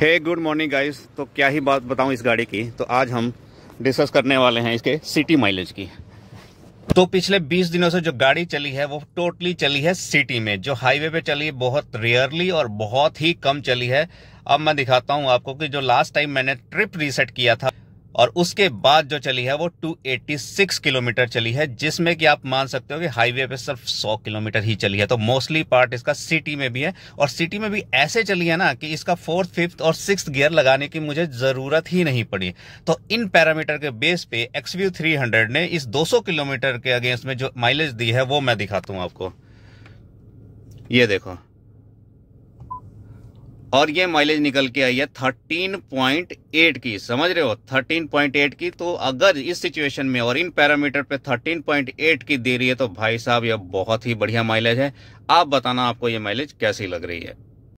हे good morning guys तो क्या ही बात बताऊं इस गाड़ी की तो आज हम डिस्कस करने वाले हैं इसके सिटी माइलेज की तो पिछले 20 दिनों से जो गाड़ी चली है वो टोटली चली है सिटी में जो हाईवे पे चली है बहुत रेयरली और बहुत ही कम चली है अब मैं दिखाता हूं आपको कि जो लास्ट टाइम मैंने ट्रिप रीसेट किया था और उसके बाद जो चली है वो 286 किलोमीटर चली है जिसमें कि आप मान सकते हो कि हाईवे पे सिर्फ 100 किलोमीटर ही चली है तो मोस्टली पार्ट इसका सिटी में भी है और सिटी में भी ऐसे चली है ना कि इसका फोर्थ फिफ्थ और सिक्स गियर लगाने की मुझे ज़रूरत ही नहीं पड़ी तो इन पैरामीटर के बेस पे एक्सव्यू थ्री ने इस दो किलोमीटर के अगेंस्ट में जो माइलेज दी है वो मैं दिखाता हूँ आपको ये देखो और ये माइलेज निकल के आई है थर्टीन एट की समझ रहे हो थर्टीन पॉइंट एट की तो अगर इस सिचुएशन में और इन पैरामीटर पे थर्टीन पॉइंट एट की दे रही है तो भाई साहब यह बहुत ही बढ़िया माइलेज है आप बताना आपको ये माइलेज कैसी लग रही है